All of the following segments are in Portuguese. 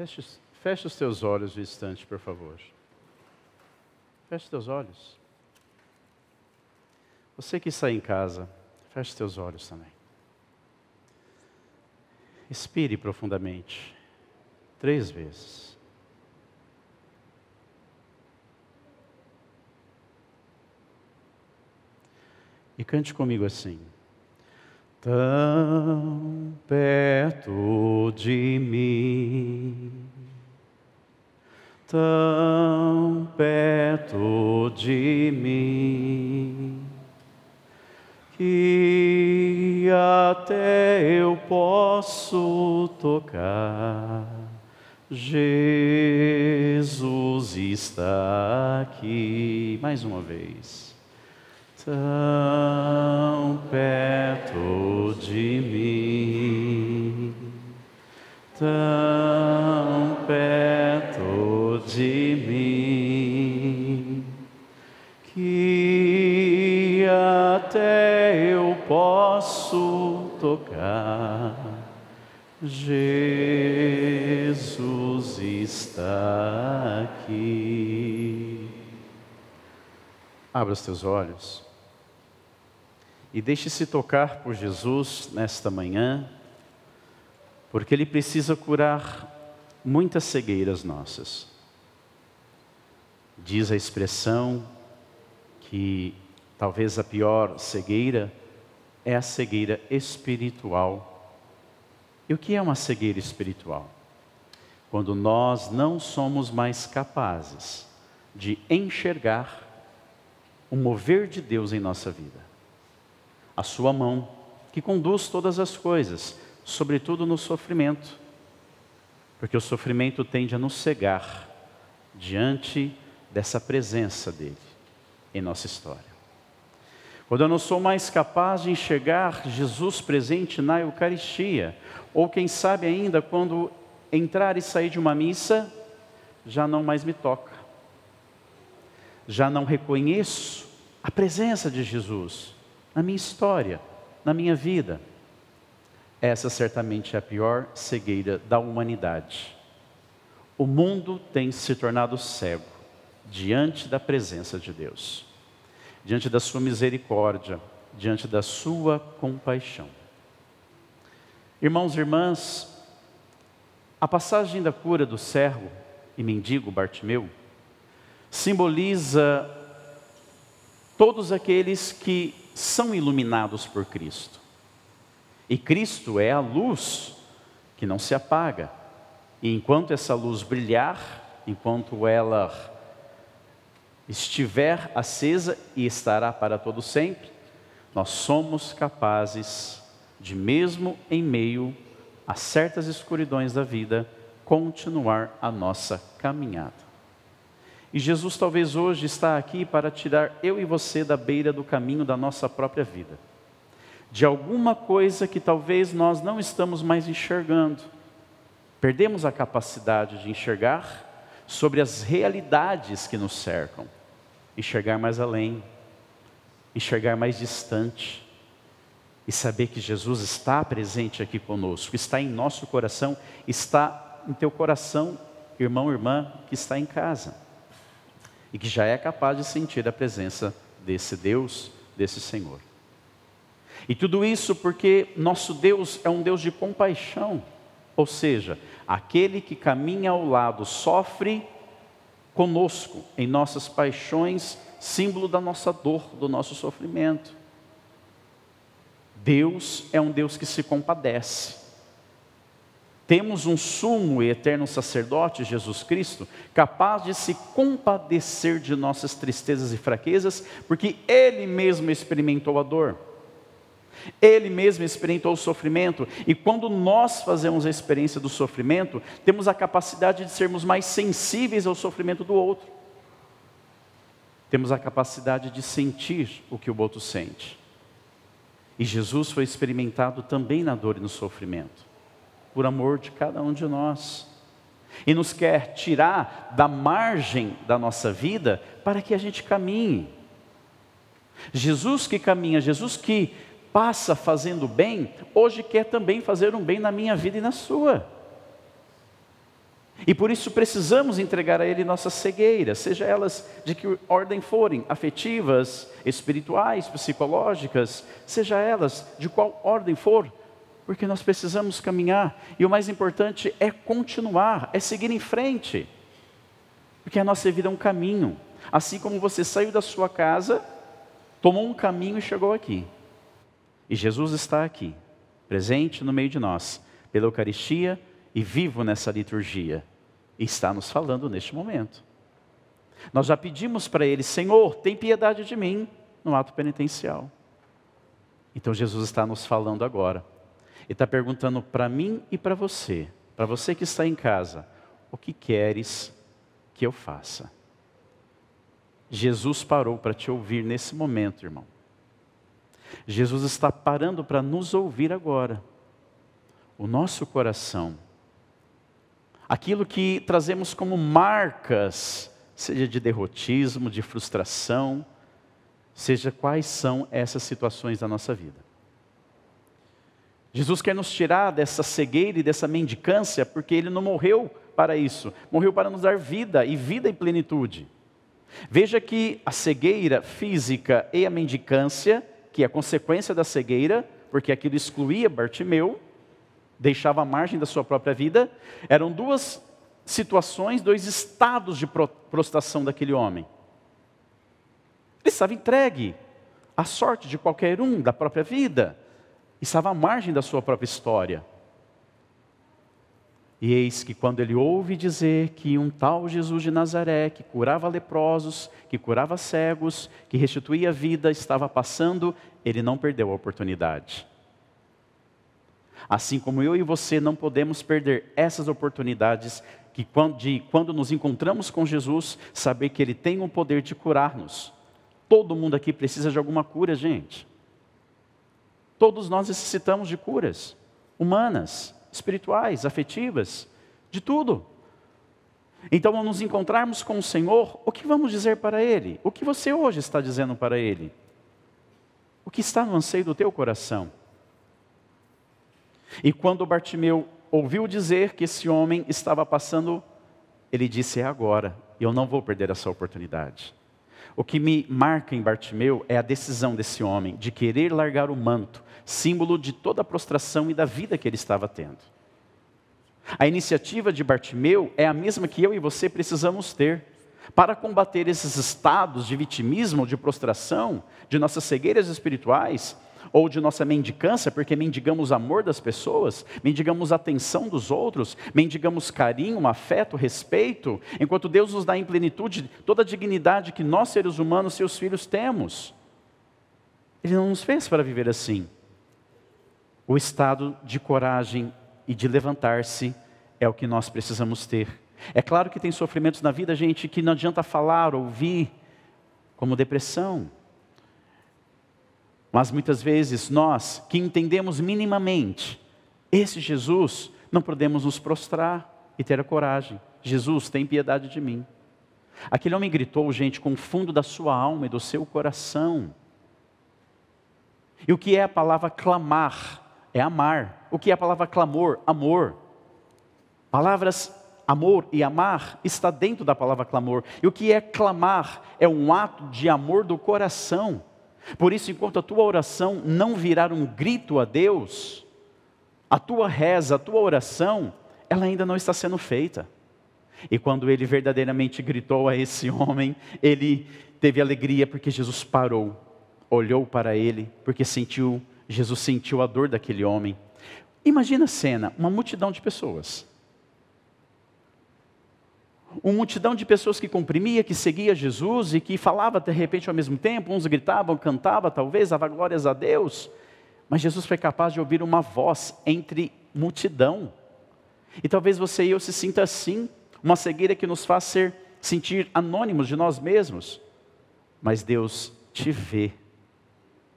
Feche, feche os teus olhos um instante, por favor. Feche os teus olhos. Você que está em casa, feche os teus olhos também. Expire profundamente, três vezes. E cante comigo assim. Tão perto de mim tão perto de mim que até eu posso tocar. Jesus está aqui. Mais uma vez. Tão perto de mim. Tão posso tocar. Jesus está aqui. Abra os teus olhos e deixe-se tocar por Jesus nesta manhã, porque Ele precisa curar muitas cegueiras nossas. Diz a expressão que talvez a pior cegueira é a cegueira espiritual. E o que é uma cegueira espiritual? Quando nós não somos mais capazes de enxergar o mover de Deus em nossa vida, a Sua mão, que conduz todas as coisas, sobretudo no sofrimento, porque o sofrimento tende a nos cegar diante dessa presença dEle em nossa história. Quando eu não sou mais capaz de enxergar Jesus presente na Eucaristia, ou quem sabe ainda quando entrar e sair de uma missa, já não mais me toca. Já não reconheço a presença de Jesus na minha história, na minha vida. Essa certamente é a pior cegueira da humanidade. O mundo tem se tornado cego diante da presença de Deus diante da sua misericórdia, diante da sua compaixão. Irmãos e irmãs, a passagem da cura do servo e mendigo Bartimeu simboliza todos aqueles que são iluminados por Cristo. E Cristo é a luz que não se apaga. E enquanto essa luz brilhar, enquanto ela estiver acesa e estará para todo sempre, nós somos capazes de mesmo em meio a certas escuridões da vida continuar a nossa caminhada. E Jesus talvez hoje está aqui para tirar eu e você da beira do caminho da nossa própria vida. De alguma coisa que talvez nós não estamos mais enxergando. Perdemos a capacidade de enxergar sobre as realidades que nos cercam enxergar mais além, enxergar mais distante e saber que Jesus está presente aqui conosco, está em nosso coração, está em teu coração, irmão, irmã, que está em casa e que já é capaz de sentir a presença desse Deus, desse Senhor. E tudo isso porque nosso Deus é um Deus de compaixão, ou seja, aquele que caminha ao lado sofre conosco em nossas paixões, símbolo da nossa dor, do nosso sofrimento. Deus é um Deus que se compadece. Temos um sumo e eterno sacerdote, Jesus Cristo, capaz de se compadecer de nossas tristezas e fraquezas, porque Ele mesmo experimentou a dor. Ele mesmo experimentou o sofrimento, e quando nós fazemos a experiência do sofrimento, temos a capacidade de sermos mais sensíveis ao sofrimento do outro. Temos a capacidade de sentir o que o outro sente. E Jesus foi experimentado também na dor e no sofrimento, por amor de cada um de nós. E nos quer tirar da margem da nossa vida para que a gente caminhe. Jesus que caminha, Jesus que passa fazendo bem, hoje quer também fazer um bem na minha vida e na sua. E por isso precisamos entregar a Ele nossas cegueiras, seja elas de que ordem forem, afetivas, espirituais, psicológicas, seja elas de qual ordem for, porque nós precisamos caminhar. E o mais importante é continuar, é seguir em frente, porque a nossa vida é um caminho. Assim como você saiu da sua casa, tomou um caminho e chegou aqui. E Jesus está aqui, presente no meio de nós, pela Eucaristia e vivo nessa liturgia. E está nos falando neste momento. Nós já pedimos para ele, Senhor, tem piedade de mim, no ato penitencial. Então Jesus está nos falando agora. Ele está perguntando para mim e para você, para você que está em casa, o que queres que eu faça? Jesus parou para te ouvir nesse momento, irmão. Jesus está parando para nos ouvir agora. O nosso coração, aquilo que trazemos como marcas, seja de derrotismo, de frustração, seja quais são essas situações da nossa vida. Jesus quer nos tirar dessa cegueira e dessa mendicância, porque ele não morreu para isso, morreu para nos dar vida e vida em plenitude. Veja que a cegueira física e a mendicância que é consequência da cegueira, porque aquilo excluía Bartimeu, deixava a margem da sua própria vida, eram duas situações, dois estados de prostração daquele homem. Ele estava entregue à sorte de qualquer um, da própria vida, estava à margem da sua própria história. E eis que quando ele ouve dizer que um tal Jesus de Nazaré, que curava leprosos, que curava cegos, que restituía a vida, estava passando, ele não perdeu a oportunidade. Assim como eu e você não podemos perder essas oportunidades que de quando nos encontramos com Jesus, saber que ele tem o poder de curar-nos. Todo mundo aqui precisa de alguma cura, gente. Todos nós necessitamos de curas humanas espirituais, afetivas, de tudo. Então, ao nos encontrarmos com o Senhor, o que vamos dizer para Ele? O que você hoje está dizendo para Ele? O que está no anseio do teu coração? E quando Bartimeu ouviu dizer que esse homem estava passando, ele disse: É agora, eu não vou perder essa oportunidade. O que me marca em Bartimeu é a decisão desse homem de querer largar o manto, símbolo de toda a prostração e da vida que ele estava tendo. A iniciativa de Bartimeu é a mesma que eu e você precisamos ter para combater esses estados de vitimismo, de prostração, de nossas cegueiras espirituais ou de nossa mendicância, porque mendigamos amor das pessoas, mendigamos atenção dos outros, mendigamos carinho, afeto, respeito, enquanto Deus nos dá em plenitude toda a dignidade que nós, seres humanos, seus filhos, temos. Ele não nos fez para viver assim. O estado de coragem e de levantar-se é o que nós precisamos ter. É claro que tem sofrimentos na vida, gente, que não adianta falar, ouvir, como depressão mas muitas vezes nós, que entendemos minimamente esse Jesus, não podemos nos prostrar e ter a coragem. Jesus, tem piedade de mim. Aquele homem gritou, gente, com o fundo da sua alma e do seu coração. E o que é a palavra clamar? É amar. O que é a palavra clamor? Amor. Palavras amor e amar está dentro da palavra clamor. E o que é clamar? É um ato de amor do coração. Por isso, enquanto a tua oração não virar um grito a Deus, a tua reza, a tua oração, ela ainda não está sendo feita. E quando ele verdadeiramente gritou a esse homem, ele teve alegria porque Jesus parou, olhou para ele, porque sentiu, Jesus sentiu a dor daquele homem. Imagina a cena, uma multidão de pessoas uma multidão de pessoas que comprimia, que seguia Jesus e que falava de repente ao mesmo tempo, uns gritavam, cantavam talvez, dava glórias a Deus, mas Jesus foi capaz de ouvir uma voz entre multidão. E talvez você e eu se sinta assim, uma cegueira que nos faz ser sentir anônimos de nós mesmos. Mas Deus te vê,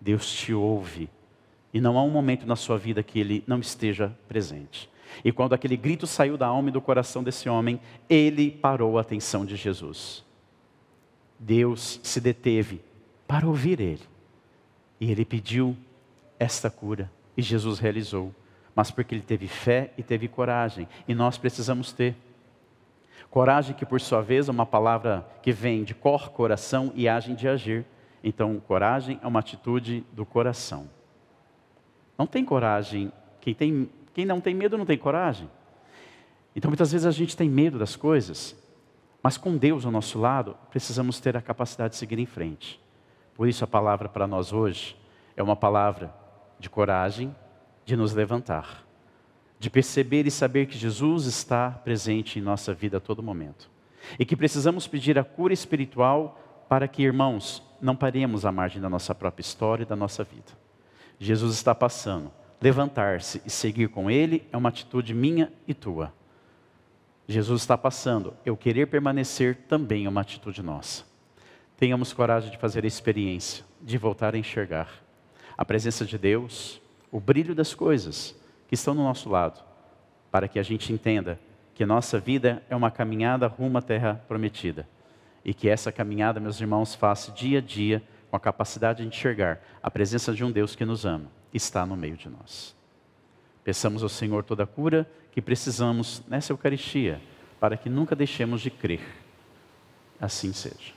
Deus te ouve, e não há um momento na sua vida que ele não esteja presente. E quando aquele grito saiu da alma e do coração desse homem, ele parou a atenção de Jesus. Deus se deteve para ouvir ele. E ele pediu esta cura e Jesus realizou, mas porque ele teve fé e teve coragem, e nós precisamos ter. Coragem que por sua vez é uma palavra que vem de cor, coração e agem de agir. Então, coragem é uma atitude do coração. Não tem coragem quem tem quem não tem medo não tem coragem. Então muitas vezes a gente tem medo das coisas, mas com Deus ao nosso lado, precisamos ter a capacidade de seguir em frente. Por isso a palavra para nós hoje é uma palavra de coragem, de nos levantar, de perceber e saber que Jesus está presente em nossa vida a todo momento. E que precisamos pedir a cura espiritual para que, irmãos, não paremos à margem da nossa própria história e da nossa vida. Jesus está passando Levantar-se e seguir com ele é uma atitude minha e tua. Jesus está passando, eu querer permanecer também é uma atitude nossa. Tenhamos coragem de fazer a experiência, de voltar a enxergar a presença de Deus, o brilho das coisas que estão no nosso lado, para que a gente entenda que nossa vida é uma caminhada rumo à terra prometida. E que essa caminhada, meus irmãos, faça dia a dia com a capacidade de enxergar a presença de um Deus que nos ama está no meio de nós. Peçamos ao Senhor toda a cura que precisamos nessa Eucaristia, para que nunca deixemos de crer. Assim seja.